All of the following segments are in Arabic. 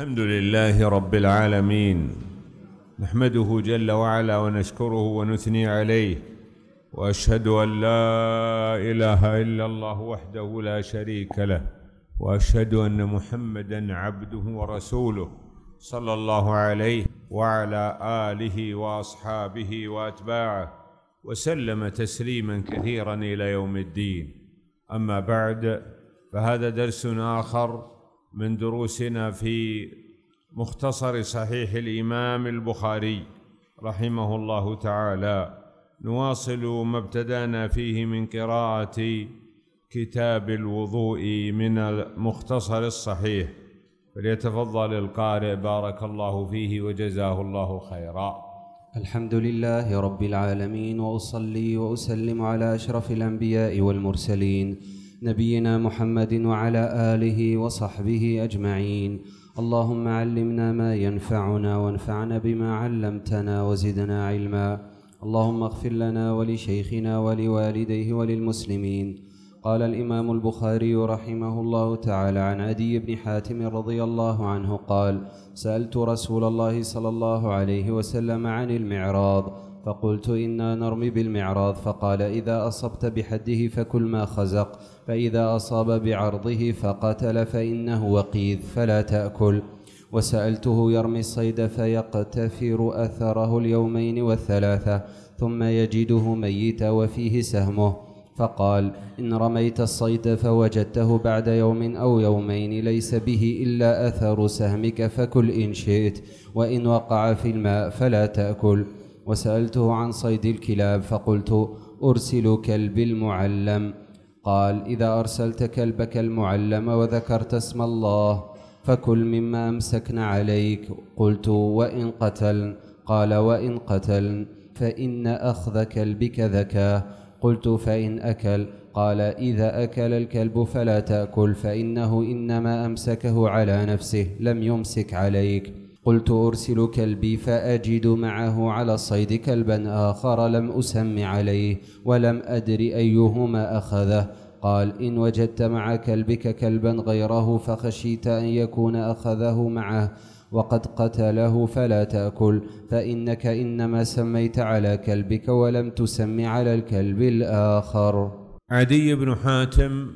الحمد لله رب العالمين نحمده جل وعلا ونشكره ونثني عليه واشهد ان لا اله الا الله وحده لا شريك له واشهد ان محمدا عبده ورسوله صلى الله عليه وعلى اله واصحابه واتباعه وسلم تسليما كثيرا الى يوم الدين اما بعد فهذا درس اخر من دروسنا في مختصر صحيح الامام البخاري رحمه الله تعالى نواصل ما ابتدانا فيه من قراءه كتاب الوضوء من المختصر الصحيح فليتفضل القارئ بارك الله فيه وجزاه الله خيرا الحمد لله رب العالمين واصلي واسلم على اشرف الانبياء والمرسلين نبينا محمد وعلى آله وصحبه أجمعين اللهم علمنا ما ينفعنا وانفعنا بما علمتنا وزدنا علما اللهم اغفر لنا ولشيخنا ولوالديه وللمسلمين قال الإمام البخاري رحمه الله تعالى عن عدي بن حاتم رضي الله عنه قال سألت رسول الله صلى الله عليه وسلم عن المعراض فقلت إنا نرمي بالمعراض فقال إذا أصبت بحده فكل ما خزق فإذا أصاب بعرضه فقتل فإنه وقيذ فلا تأكل وسألته يرمي الصيد فيقتفر أثره اليومين والثلاثة ثم يجده ميتا وفيه سهمه فقال إن رميت الصيد فوجدته بعد يوم أو يومين ليس به إلا أثر سهمك فكل إن شئت وإن وقع في الماء فلا تأكل وسألته عن صيد الكلاب فقلت أرسل كلبي المعلم قال إذا أرسلت كلبك المعلم وذكرت اسم الله فكل مما أمسكن عليك قلت وإن قتلن قال وإن قتلن فإن أخذ كلبك ذكاه قلت فإن أكل قال إذا أكل الكلب فلا تأكل فإنه إنما أمسكه على نفسه لم يمسك عليك قلت أرسل كلبي فأجد معه على الصيد كلبا آخر لم أسم عليه ولم أدر أيهما أخذه قال إن وجدت مع كلبك كلبا غيره فخشيت أن يكون أخذه معه وقد قتله فلا تأكل فإنك إنما سميت على كلبك ولم تسم على الكلب الآخر عدي بن حاتم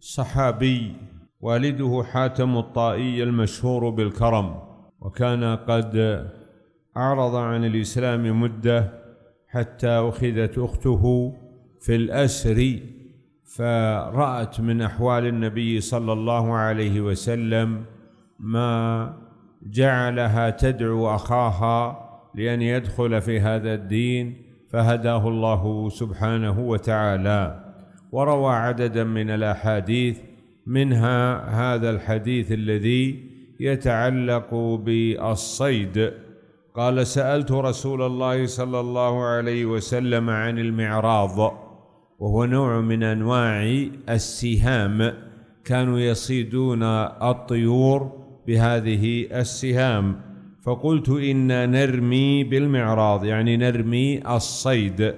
صحابي والده حاتم الطائي المشهور بالكرم وكان قد أعرض عن الإسلام مدة حتى أخذت أخته في الأسر فرأت من أحوال النبي صلى الله عليه وسلم ما جعلها تدعو أخاها لأن يدخل في هذا الدين فهداه الله سبحانه وتعالى وروى عددا من الأحاديث منها هذا الحديث الذي يتعلق بالصيد قال سالت رسول الله صلى الله عليه وسلم عن المعراض وهو نوع من انواع السهام كانوا يصيدون الطيور بهذه السهام فقلت انا نرمي بالمعراض يعني نرمي الصيد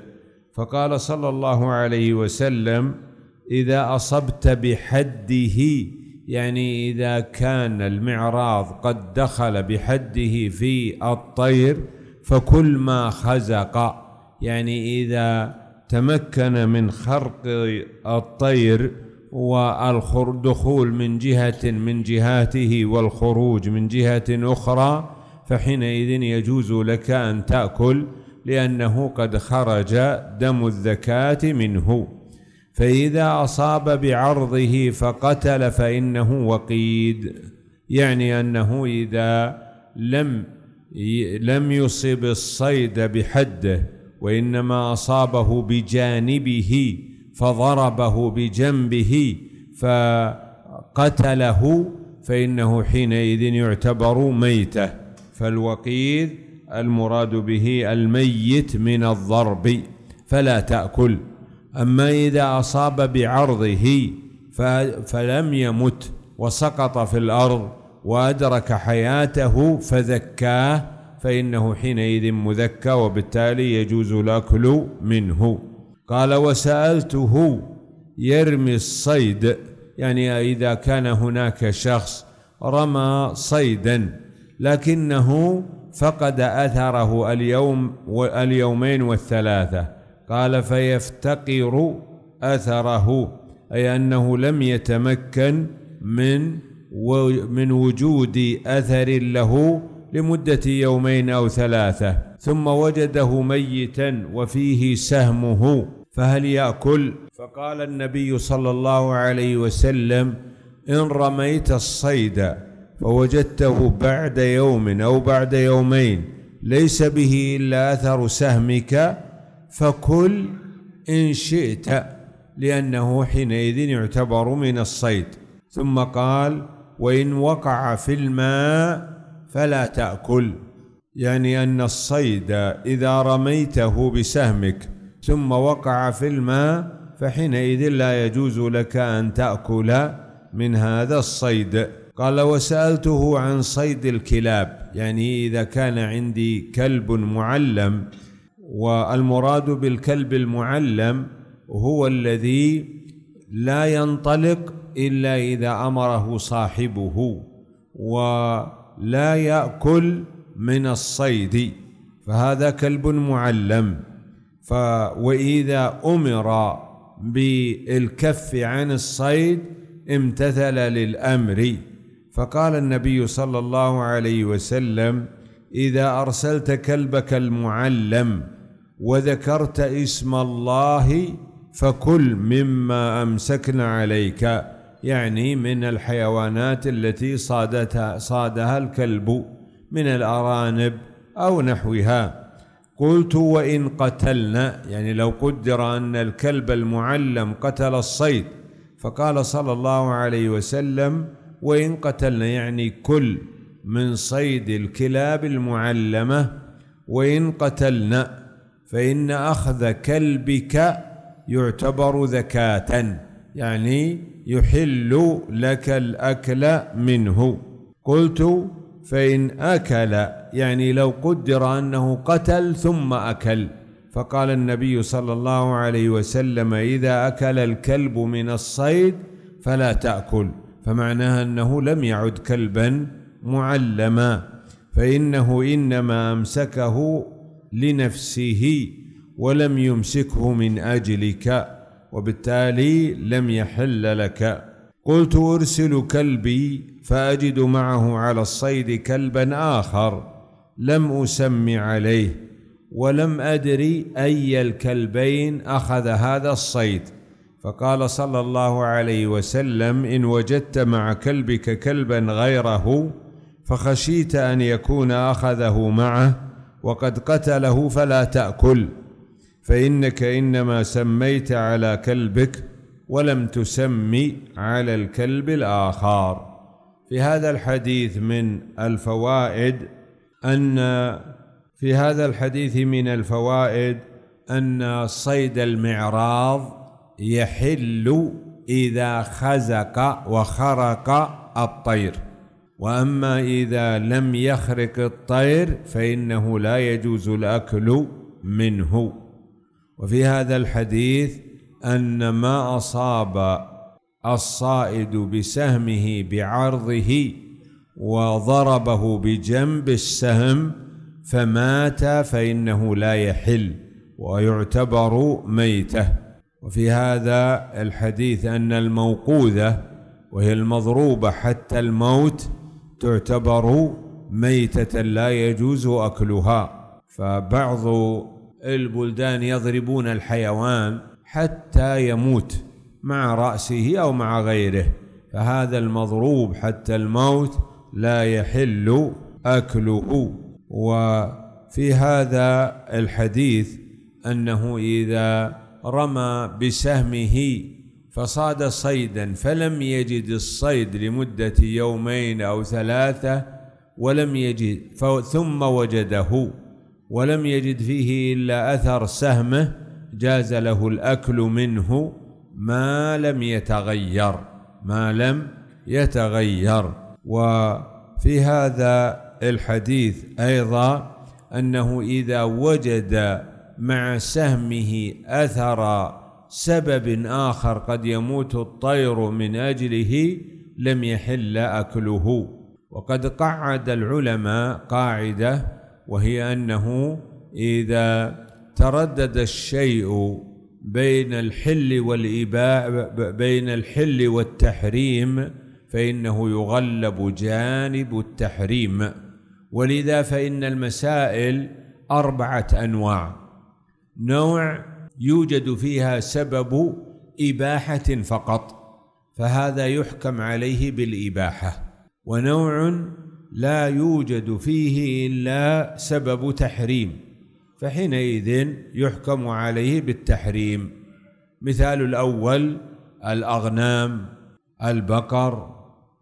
فقال صلى الله عليه وسلم اذا اصبت بحده يعني إذا كان المعراض قد دخل بحده في الطير فكل ما خزق يعني إذا تمكن من خرق الطير والدخول من جهة من جهاته والخروج من جهة أخرى فحينئذ يجوز لك أن تأكل لأنه قد خرج دم الزكاه منه فإذا أصاب بعرضه فقتل فإنه وقيد يعني أنه إذا لم لم يصب الصيد بحده وإنما أصابه بجانبه فضربه بجنبه فقتله فإنه حينئذ يعتبر ميته فالوقيد المراد به الميت من الضرب فلا تأكل أما إذا أصاب بعرضه فلم يمت وسقط في الأرض وأدرك حياته فذكاه فإنه حينئذ مذكى وبالتالي يجوز الأكل منه قال وسألته يرمي الصيد يعني إذا كان هناك شخص رمى صيدا لكنه فقد أثره اليوم اليومين والثلاثة قال فيفتقر أثره أي أنه لم يتمكن من من وجود أثر له لمدة يومين أو ثلاثة ثم وجده ميتا وفيه سهمه فهل يأكل فقال النبي صلى الله عليه وسلم إن رميت الصيد فوجدته بعد يوم أو بعد يومين ليس به إلا أثر سهمك فكل إن شئت لأنه حينئذ يعتبر من الصيد ثم قال وإن وقع في الماء فلا تأكل يعني أن الصيد إذا رميته بسهمك ثم وقع في الماء فحينئذ لا يجوز لك أن تأكل من هذا الصيد قال وسألته عن صيد الكلاب يعني إذا كان عندي كلب معلم والمراد بالكلب المعلم هو الذي لا ينطلق الا اذا امره صاحبه ولا ياكل من الصيد فهذا كلب معلم ف واذا امر بالكف عن الصيد امتثل للامر فقال النبي صلى الله عليه وسلم اذا ارسلت كلبك المعلم وذكرت اسم الله فكل مما أمسكنا عليك يعني من الحيوانات التي صادتها صادها الكلب من الأرانب أو نحوها قلت وإن قتلنا يعني لو قدر أن الكلب المعلم قتل الصيد فقال صلى الله عليه وسلم وإن قتلنا يعني كل من صيد الكلاب المعلمة وإن قتلنا فإن أخذ كلبك يعتبر زكاة يعني يحل لك الأكل منه قلت فإن أكل يعني لو قدر أنه قتل ثم أكل فقال النبي صلى الله عليه وسلم إذا أكل الكلب من الصيد فلا تأكل فمعناها أنه لم يعد كلبا معلما فإنه إنما أمسكه لنفسه ولم يمسكه من اجلك وبالتالي لم يحل لك قلت ارسل كلبي فاجد معه على الصيد كلبا اخر لم اسم عليه ولم ادري اي الكلبين اخذ هذا الصيد فقال صلى الله عليه وسلم ان وجدت مع كلبك كلبا غيره فخشيت ان يكون اخذه معه وقد قتله فلا تأكل فإنك إنما سميت على كلبك ولم تسمي على الكلب الآخر في هذا الحديث من الفوائد أن في هذا الحديث من الفوائد أن صيد المعراض يحل إذا خزق وخرق الطير واما اذا لم يخرق الطير فانه لا يجوز الاكل منه وفي هذا الحديث ان ما اصاب الصائد بسهمه بعرضه وضربه بجنب السهم فمات فانه لا يحل ويعتبر ميته وفي هذا الحديث ان الموقوذه وهي المضروبه حتى الموت تعتبر ميتة لا يجوز أكلها فبعض البلدان يضربون الحيوان حتى يموت مع رأسه أو مع غيره فهذا المضروب حتى الموت لا يحل أكله وفي هذا الحديث أنه إذا رمى بسهمه فصاد صيدا فلم يجد الصيد لمدة يومين أو ثلاثة ولم يجد ثم وجده ولم يجد فيه إلا أثر سهمه جاز له الأكل منه ما لم يتغير ما لم يتغير وفي هذا الحديث أيضا أنه إذا وجد مع سهمه أثر سبب آخر قد يموت الطير من أجله لم يحل أكله وقد قعد العلماء قاعدة وهي أنه إذا تردد الشيء بين الحل والإباء بين الحل والتحريم فإنه يغلب جانب التحريم ولذا فإن المسائل أربعة أنواع نوع يوجد فيها سبب إباحة فقط فهذا يحكم عليه بالإباحة ونوع لا يوجد فيه إلا سبب تحريم فحينئذ يحكم عليه بالتحريم مثال الأول الأغنام البقر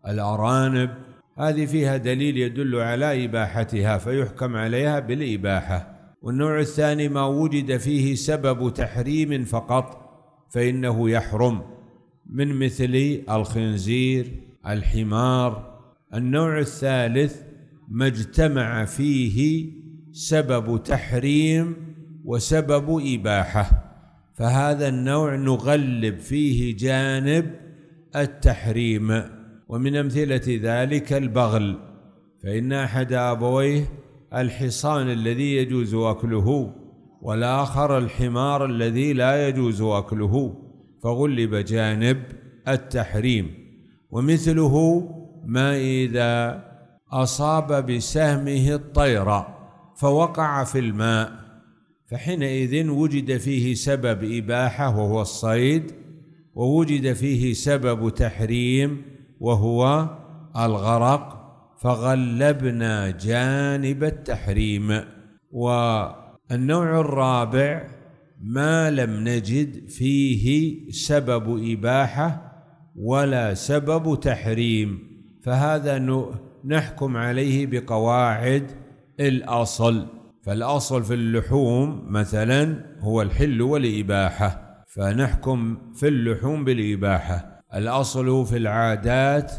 الأرانب هذه فيها دليل يدل على إباحتها فيحكم عليها بالإباحة والنوع الثاني ما وجد فيه سبب تحريم فقط فإنه يحرم من مثل الخنزير الحمار النوع الثالث ما اجتمع فيه سبب تحريم وسبب إباحة فهذا النوع نغلب فيه جانب التحريم ومن أمثلة ذلك البغل فإن أحد أبويه الحصان الذي يجوز أكله والآخر الحمار الذي لا يجوز أكله فغلب جانب التحريم ومثله ما إذا أصاب بسهمه الطير فوقع في الماء فحينئذ وجد فيه سبب إباحة وهو الصيد ووجد فيه سبب تحريم وهو الغرق فغلبنا جانب التحريم والنوع الرابع ما لم نجد فيه سبب إباحة ولا سبب تحريم فهذا نحكم عليه بقواعد الأصل فالأصل في اللحوم مثلا هو الحل والإباحة فنحكم في اللحوم بالإباحة الأصل في العادات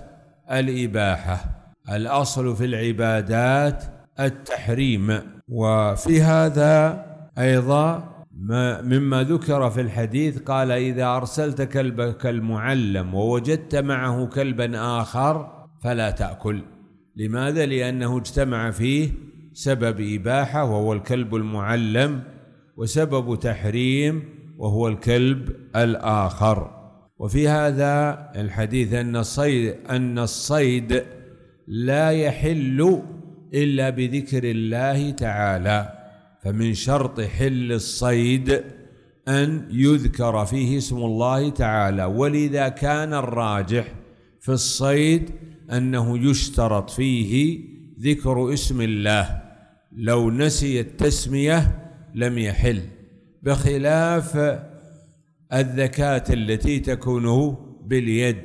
الإباحة الاصل في العبادات التحريم وفي هذا ايضا ما مما ذكر في الحديث قال إذا أرسلت كلبك المعلم ووجدت معه كلبا آخر فلا تأكل لماذا؟ لأنه اجتمع فيه سبب إباحة وهو الكلب المعلم وسبب تحريم وهو الكلب الآخر وفي هذا الحديث أن الصيد أن الصيد لا يحل إلا بذكر الله تعالى فمن شرط حل الصيد أن يذكر فيه اسم الله تعالى ولذا كان الراجح في الصيد أنه يشترط فيه ذكر اسم الله لو نسي التسمية لم يحل بخلاف الذكاة التي تكون باليد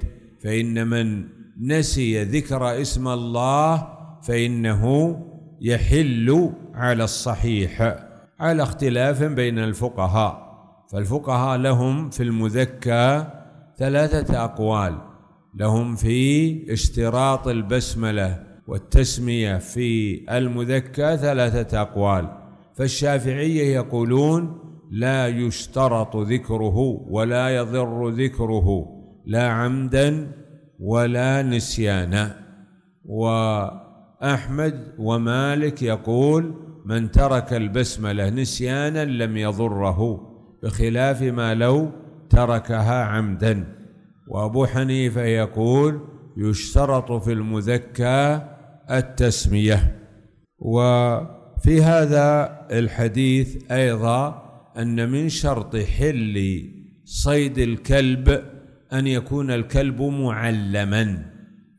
فإن من نسي ذكر اسم الله فإنه يحل على الصحيح على اختلاف بين الفقهاء فالفقهاء لهم في المذكى ثلاثة أقوال لهم في اشتراط البسملة والتسمية في المذكى ثلاثة أقوال فالشافعية يقولون لا يشترط ذكره ولا يضر ذكره لا عمدا ولا نسيان وأحمد ومالك يقول من ترك البسملة نسيانا لم يضره بخلاف ما لو تركها عمدا وأبو حنيفة يقول يشترط في المذكى التسمية وفي هذا الحديث أيضا أن من شرط حل صيد الكلب أن يكون الكلب معلما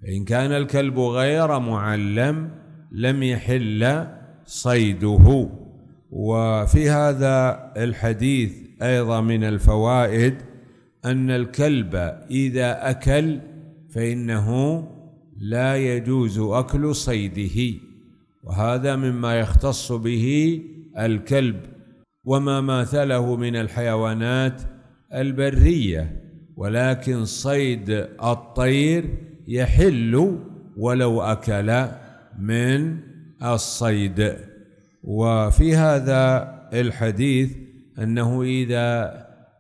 فإن كان الكلب غير معلم لم يحل صيده وفي هذا الحديث أيضا من الفوائد أن الكلب إذا أكل فإنه لا يجوز أكل صيده وهذا مما يختص به الكلب وما ماثله من الحيوانات البريه ولكن صيد الطير يحل ولو أكل من الصيد وفي هذا الحديث أنه إذا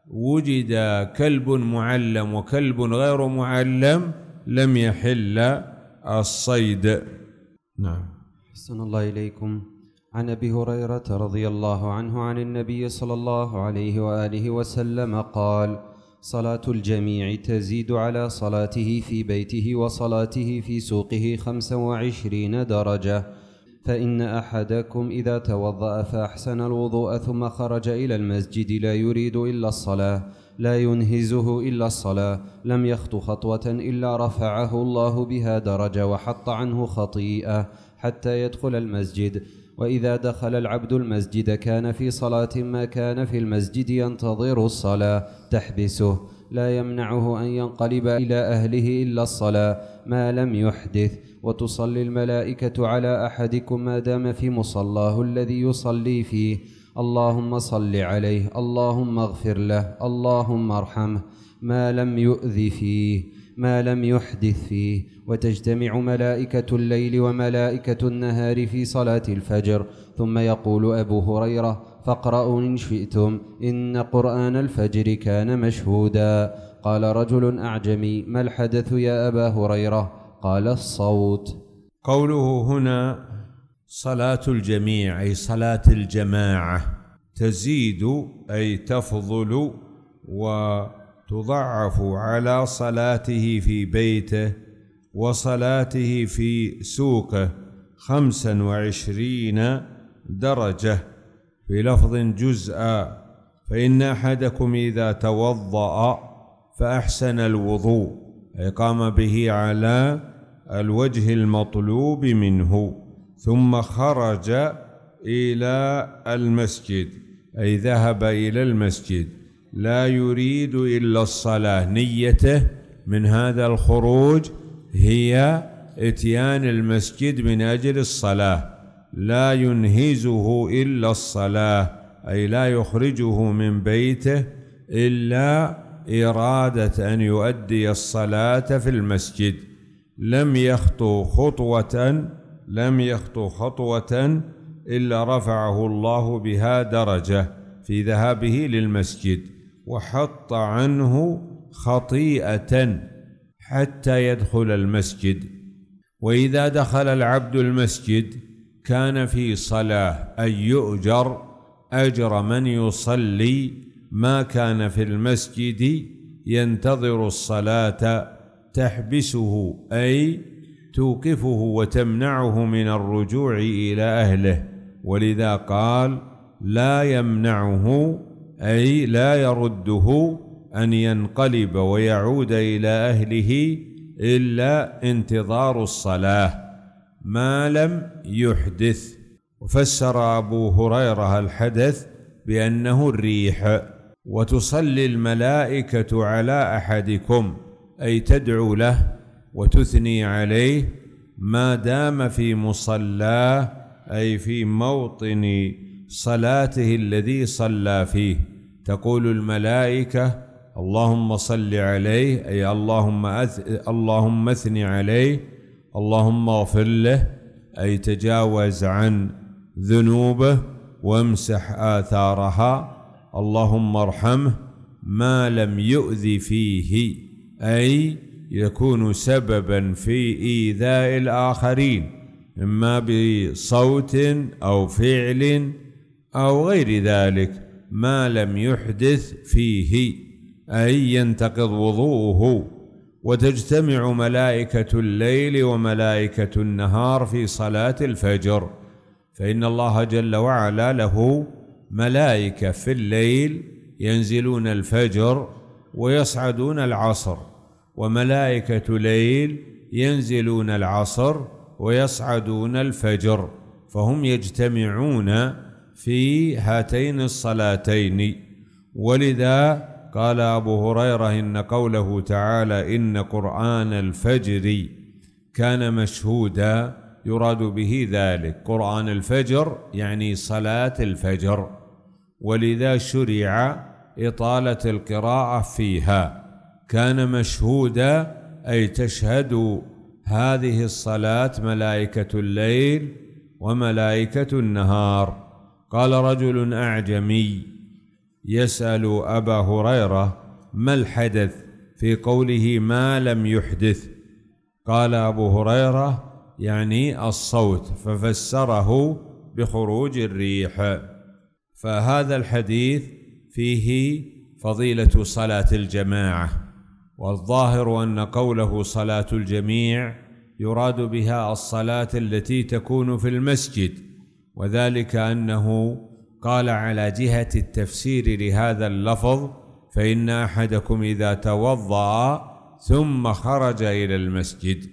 وجد كلب معلم وكلب غير معلم لم يحل الصيد نعم حسن الله إليكم عن أبي هريرة رضي الله عنه عن النبي صلى الله عليه وآله وسلم قال صلاة الجميع تزيد على صلاته في بيته وصلاته في سوقه خمسا وعشرين درجة فإن أحدكم إذا توضأ فأحسن الوضوء ثم خرج إلى المسجد لا يريد إلا الصلاة لا ينهزه إلا الصلاة لم يخط خطوة إلا رفعه الله بها درجة وحط عنه خطيئة حتى يدخل المسجد واذا دخل العبد المسجد كان في صلاه ما كان في المسجد ينتظر الصلاه تحبسه لا يمنعه ان ينقلب الى اهله الا الصلاه ما لم يحدث وتصلي الملائكه على احدكم ما دام في مصلاه الذي يصلي فيه اللهم صل عليه اللهم اغفر له اللهم ارحمه ما لم يؤذ فيه ما لم يحدث فيه وتجتمع ملائكة الليل وملائكة النهار في صلاة الفجر ثم يقول أبو هريرة فاقرأوا إن شئتم إن قرآن الفجر كان مشهودا قال رجل أعجمي ما الحدث يا أبا هريرة قال الصوت قوله هنا صلاة الجميع أي صلاة الجماعة تزيد أي تفضل و تضعف على صلاته في بيته وصلاته في سوقه خمسا وعشرين درجة في لفظ جزء فإن أحدكم إذا توضأ فأحسن الوضوء أي قام به على الوجه المطلوب منه ثم خرج إلى المسجد أي ذهب إلى المسجد لا يريد إلا الصلاة نيته من هذا الخروج هي اتيان المسجد من أجل الصلاة لا ينهزه إلا الصلاة أي لا يخرجه من بيته إلا إرادة أن يؤدي الصلاة في المسجد لم يخطو خطوة لم يخطو خطوة إلا رفعه الله بها درجة في ذهابه للمسجد وحط عنه خطيئة حتى يدخل المسجد وإذا دخل العبد المسجد كان في صلاة أن يؤجر أجر من يصلي ما كان في المسجد ينتظر الصلاة تحبسه أي توقفه وتمنعه من الرجوع إلى أهله ولذا قال لا يمنعه اي لا يرده ان ينقلب ويعود الى اهله الا انتظار الصلاه ما لم يحدث وفسر ابو هريره الحدث بانه الريح وتصلي الملائكه على احدكم اي تدعو له وتثني عليه ما دام في مصلاه اي في موطن صلاته الذي صلى فيه تقول الملائكة اللهم صل عليه أي اللهم أث... اللهم أثني عليه اللهم اغفر له أي تجاوز عن ذنوبه وامسح آثارها اللهم ارحمه ما لم يؤذي فيه أي يكون سببا في إيذاء الآخرين إما بصوت أو فعل أو غير ذلك ما لم يحدث فيه أي ينتقض وضوءه وتجتمع ملائكة الليل وملائكة النهار في صلاة الفجر فإن الله جل وعلا له ملائكة في الليل ينزلون الفجر ويصعدون العصر وملائكة ليل ينزلون العصر ويصعدون الفجر فهم يجتمعون في هاتين الصلاتين ولذا قال أبو هريرة إن قوله تعالى إن قرآن الفجر كان مشهودا يراد به ذلك قرآن الفجر يعني صلاة الفجر ولذا شرع إطالة القراءة فيها كان مشهودا أي تشهد هذه الصلاة ملائكة الليل وملائكة النهار قال رجل أعجمي يسأل أبا هريرة ما الحدث في قوله ما لم يحدث قال أبو هريرة يعني الصوت ففسره بخروج الريح فهذا الحديث فيه فضيلة صلاة الجماعة والظاهر أن قوله صلاة الجميع يراد بها الصلاة التي تكون في المسجد وذلك انه قال على جهه التفسير لهذا اللفظ فان احدكم اذا توضا ثم خرج الى المسجد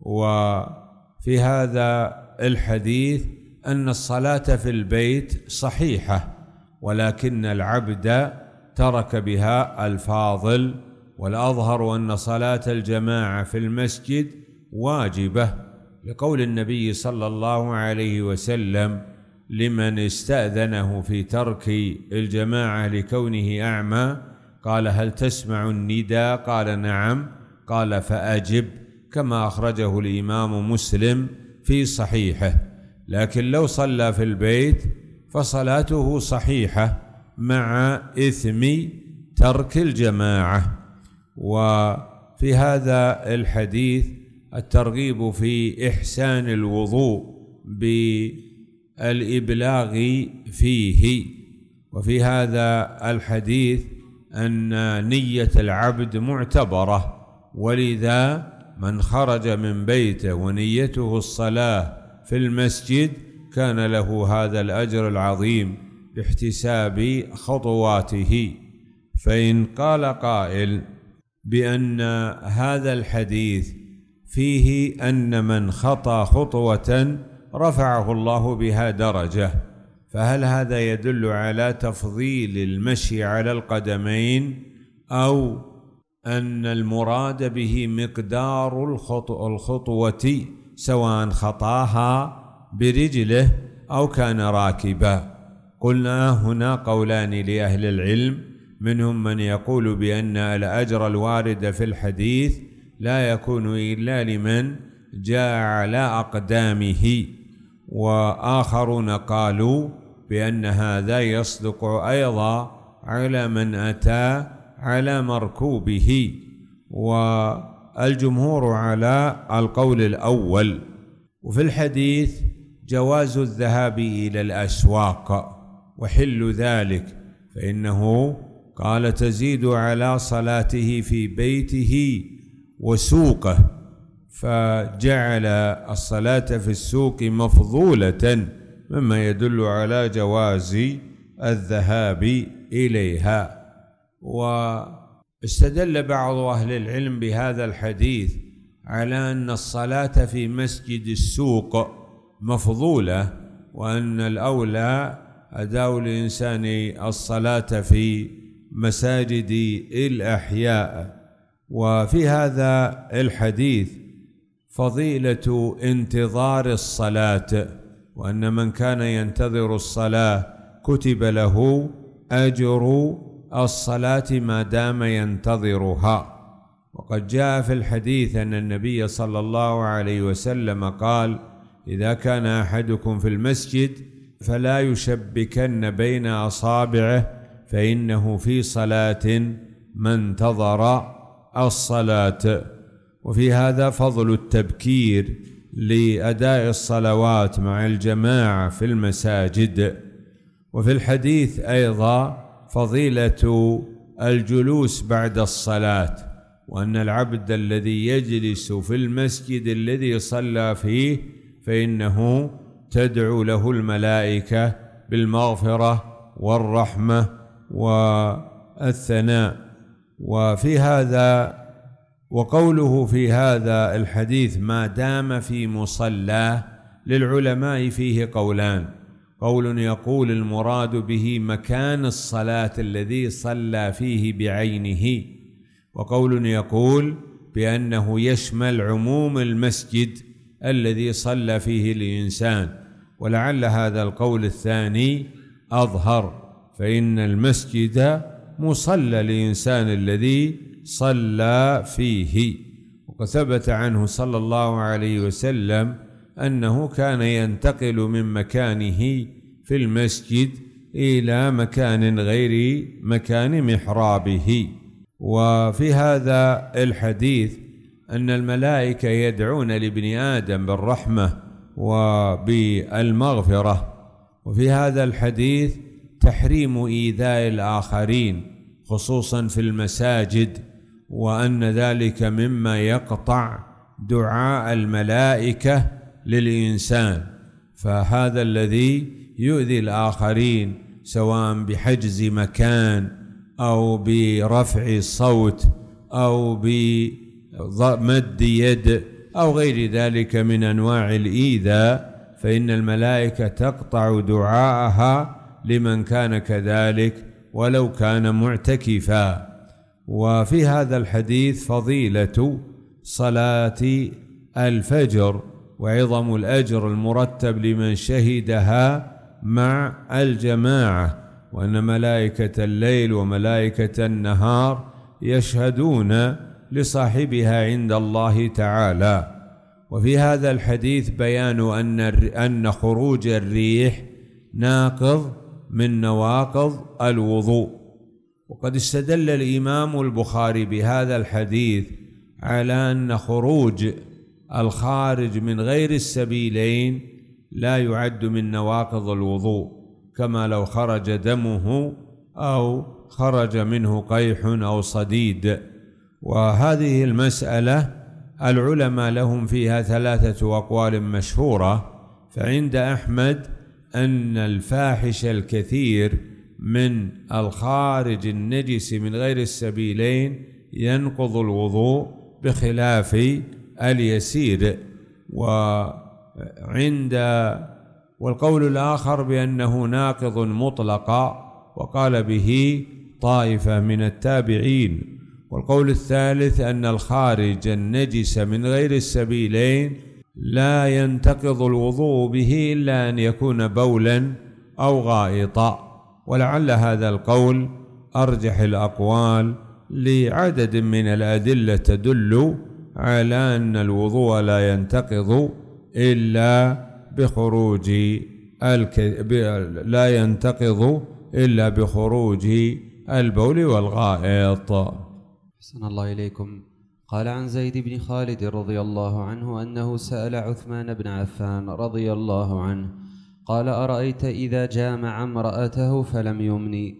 وفي هذا الحديث ان الصلاه في البيت صحيحه ولكن العبد ترك بها الفاضل والاظهر ان صلاه الجماعه في المسجد واجبه لقول النبي صلى الله عليه وسلم لمن استأذنه في ترك الجماعة لكونه أعمى قال هل تسمع النداء قال نعم قال فأجب كما أخرجه الإمام مسلم في صحيحه لكن لو صلى في البيت فصلاته صحيحة مع إثم ترك الجماعة وفي هذا الحديث الترغيب في إحسان الوضوء بالإبلاغ فيه وفي هذا الحديث أن نية العبد معتبرة ولذا من خرج من بيته ونيته الصلاة في المسجد كان له هذا الأجر العظيم باحتساب خطواته فإن قال قائل بأن هذا الحديث فيه أن من خطى خطوة رفعه الله بها درجة فهل هذا يدل على تفضيل المشي على القدمين أو أن المراد به مقدار الخطو الخطوة سواء خطاها برجله أو كان راكبا قلنا هنا قولان لأهل العلم منهم من يقول بأن الأجر الوارد في الحديث لا يكون إلا لمن جاء على أقدامه وآخرون قالوا بأن هذا يصدق أيضا على من أتى على مركوبه والجمهور على القول الأول وفي الحديث جواز الذهاب إلى الأسواق وحل ذلك فإنه قال تزيد على صلاته في بيته وسوقه فجعل الصلاة في السوق مفضولة مما يدل على جواز الذهاب إليها واستدل بعض أهل العلم بهذا الحديث على أن الصلاة في مسجد السوق مفضولة وأن الأولى أداء الإنسان الصلاة في مساجد الأحياء وفي هذا الحديث فضيلة انتظار الصلاة وأن من كان ينتظر الصلاة كتب له أجر الصلاة ما دام ينتظرها وقد جاء في الحديث أن النبي صلى الله عليه وسلم قال إذا كان أحدكم في المسجد فلا يشبكن بين أصابعه فإنه في صلاة ما انتظر الصلاة وفي هذا فضل التبكير لأداء الصلوات مع الجماعة في المساجد وفي الحديث أيضا فضيلة الجلوس بعد الصلاة وأن العبد الذي يجلس في المسجد الذي صلى فيه فإنه تدعو له الملائكة بالمغفرة والرحمة والثناء وفي هذا وقوله في هذا الحديث ما دام في مصلى للعلماء فيه قولان قول يقول المراد به مكان الصلاة الذي صلى فيه بعينه وقول يقول بأنه يشمل عموم المسجد الذي صلى فيه الإنسان ولعل هذا القول الثاني أظهر فإن المسجد مصلى الإنسان الذي صلى فيه وقد ثبت عنه صلى الله عليه وسلم أنه كان ينتقل من مكانه في المسجد إلى مكان غير مكان محرابه وفي هذا الحديث أن الملائكة يدعون لابن آدم بالرحمة وبالمغفرة وفي هذا الحديث تحريم إيذاء الآخرين خصوصا في المساجد وان ذلك مما يقطع دعاء الملائكه للانسان فهذا الذي يؤذي الاخرين سواء بحجز مكان او برفع صوت او بمد يد او غير ذلك من انواع الايذاء فان الملائكه تقطع دعاءها لمن كان كذلك ولو كان معتكفا وفي هذا الحديث فضيله صلاه الفجر وعظم الاجر المرتب لمن شهدها مع الجماعه وان ملائكه الليل وملائكه النهار يشهدون لصاحبها عند الله تعالى وفي هذا الحديث بيان ان ان خروج الريح ناقض من نواقض الوضوء وقد استدل الإمام البخاري بهذا الحديث على أن خروج الخارج من غير السبيلين لا يعد من نواقض الوضوء كما لو خرج دمه أو خرج منه قيح أو صديد وهذه المسألة العلماء لهم فيها ثلاثة أقوال مشهورة فعند أحمد أن الفاحش الكثير من الخارج النجس من غير السبيلين ينقض الوضوء بخلاف اليسير وعند والقول الآخر بأنه ناقض مطلق وقال به طائفة من التابعين والقول الثالث أن الخارج النجس من غير السبيلين لا ينتقض الوضوء به إلا أن يكون بولا أو غائطا ولعل هذا القول أرجح الأقوال لعدد من الأدلة تدل على أن الوضوء لا ينتقض إلا بخروج الك... ب... لا ينتقض إلا بخروج البول والغائط أحسن الله إليكم قال عن زيد بن خالد رضي الله عنه أنه سأل عثمان بن عفان رضي الله عنه قال أرأيت إذا جامع امرأته فلم يمني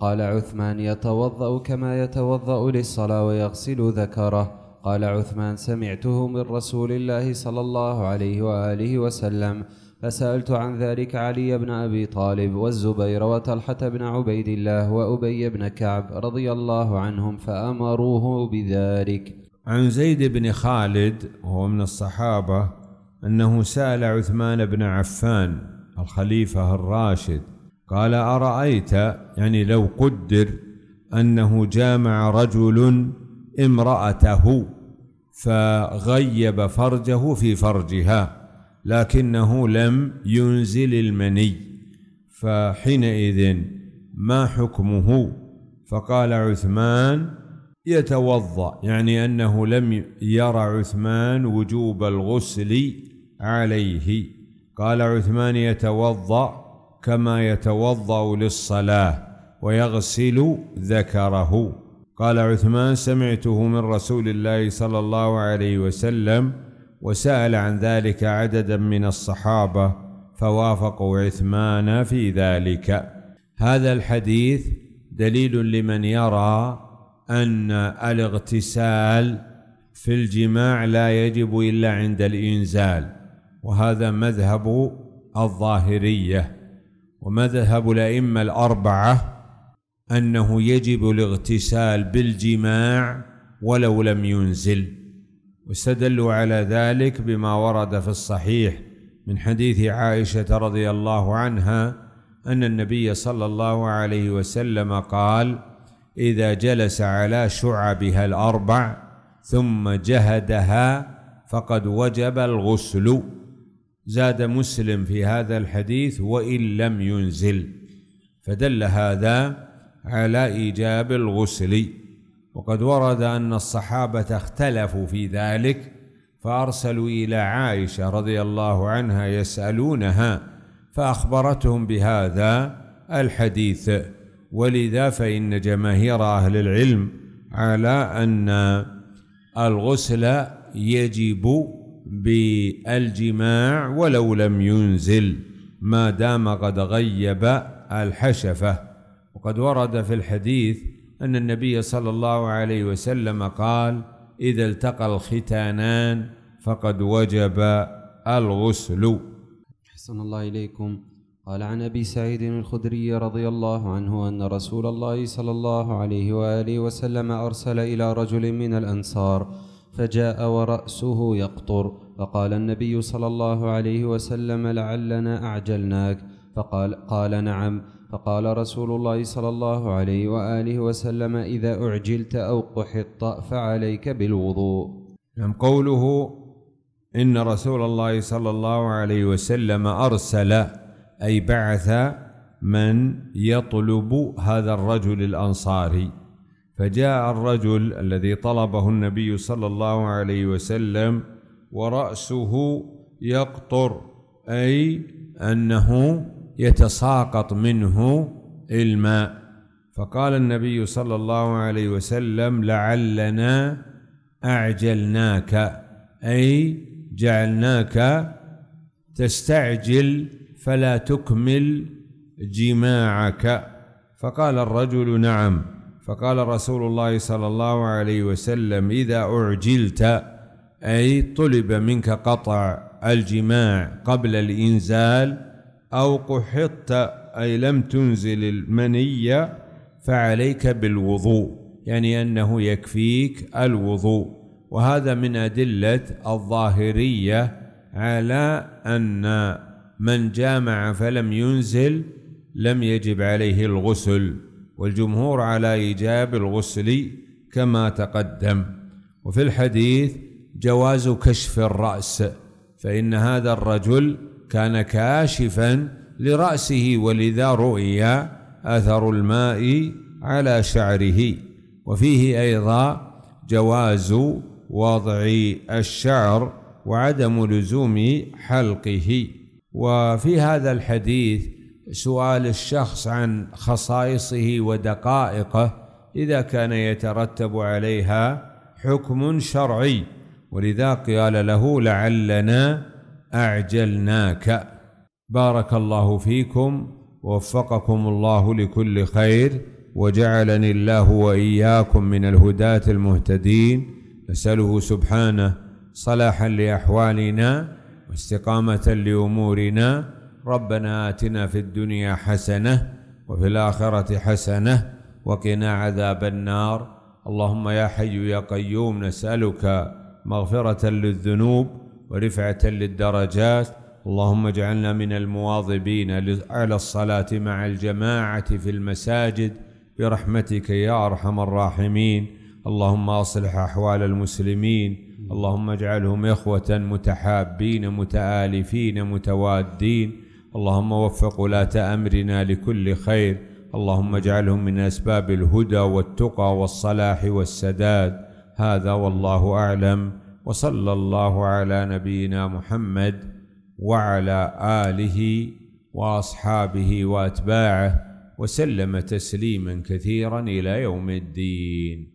قال عثمان يتوضأ كما يتوضأ للصلاة ويغسل ذكره قال عثمان سمعته من رسول الله صلى الله عليه وآله وسلم فسألت عن ذلك علي بن أبي طالب والزبير وطلحة بن عبيد الله وأبي بن كعب رضي الله عنهم فأمروه بذلك عن زيد بن خالد وهو من الصحابة أنه سأل عثمان بن عفان الخليفة الراشد قال أرأيت يعني لو قدر أنه جامع رجل امرأته فغيب فرجه في فرجها لكنه لم ينزل المني فحينئذ ما حكمه فقال عثمان يتوضا يعني انه لم يرى عثمان وجوب الغسل عليه قال عثمان يتوضا كما يتوضا للصلاه ويغسل ذكره قال عثمان سمعته من رسول الله صلى الله عليه وسلم وسال عن ذلك عددا من الصحابه فوافقوا عثمان في ذلك هذا الحديث دليل لمن يرى أن الاغتسال في الجماع لا يجب إلا عند الإنزال وهذا مذهب الظاهرية ومذهب الأئمة الأربعة أنه يجب الاغتسال بالجماع ولو لم ينزل واستدلوا على ذلك بما ورد في الصحيح من حديث عائشة رضي الله عنها أن النبي صلى الله عليه وسلم قال: إذا جلس على شعبها الأربع ثم جهدها فقد وجب الغسل زاد مسلم في هذا الحديث وإن لم ينزل فدل هذا على إيجاب الغسل وقد ورد أن الصحابة اختلفوا في ذلك فأرسلوا إلى عائشة رضي الله عنها يسألونها فأخبرتهم بهذا الحديث ولذا فإن جماهير أهل العلم على أن الغسل يجب بالجماع ولو لم ينزل ما دام قد غيب الحشفة وقد ورد في الحديث أن النبي صلى الله عليه وسلم قال إذا التقى الختانان فقد وجب الغسل أحسن الله إليكم قال عن ابي سعيد الخدري رضي الله عنه ان رسول الله صلى الله عليه واله وسلم ارسل الى رجل من الانصار فجاء وراسه يقطر فقال النبي صلى الله عليه وسلم لعلنا اعجلناك فقال قال نعم فقال رسول الله صلى الله عليه واله وسلم اذا اعجلت او قحطت فعليك بالوضوء نعم قوله ان رسول الله صلى الله عليه وسلم ارسل اي بعث من يطلب هذا الرجل الانصاري فجاء الرجل الذي طلبه النبي صلى الله عليه وسلم وراسه يقطر اي انه يتساقط منه الماء فقال النبي صلى الله عليه وسلم لعلنا اعجلناك اي جعلناك تستعجل فلا تكمل جماعك فقال الرجل نعم فقال رسول الله صلى الله عليه وسلم اذا اعجلت اي طلب منك قطع الجماع قبل الانزال او قحطت اي لم تنزل المني فعليك بالوضوء يعني انه يكفيك الوضوء وهذا من ادله الظاهريه على ان من جامع فلم ينزل لم يجب عليه الغسل والجمهور على ايجاب الغسل كما تقدم وفي الحديث جواز كشف الراس فان هذا الرجل كان كاشفا لراسه ولذا رؤي اثر الماء على شعره وفيه ايضا جواز وضع الشعر وعدم لزوم حلقه وفي هذا الحديث سؤال الشخص عن خصائصه ودقائقه إذا كان يترتب عليها حكم شرعي ولذا قال له لعلنا أعجلناك بارك الله فيكم ووفقكم الله لكل خير وجعلني الله وإياكم من الهداة المهتدين نسأله سبحانه صلاحا لأحوالنا واستقامة لأمورنا ربنا آتنا في الدنيا حسنة وفي الآخرة حسنة وقنا عذاب النار اللهم يا حي يا قيوم نسألك مغفرة للذنوب ورفعة للدرجات اللهم اجعلنا من المواظبين على الصلاة مع الجماعة في المساجد برحمتك يا أرحم الراحمين اللهم أصلح أحوال المسلمين اللهم اجعلهم إخوة متحابين متآلفين متوادين اللهم وفق ولاة أمرنا لكل خير اللهم اجعلهم من أسباب الهدى والتقى والصلاح والسداد هذا والله أعلم وصلى الله على نبينا محمد وعلى آله وأصحابه وأتباعه وسلم تسليما كثيرا إلى يوم الدين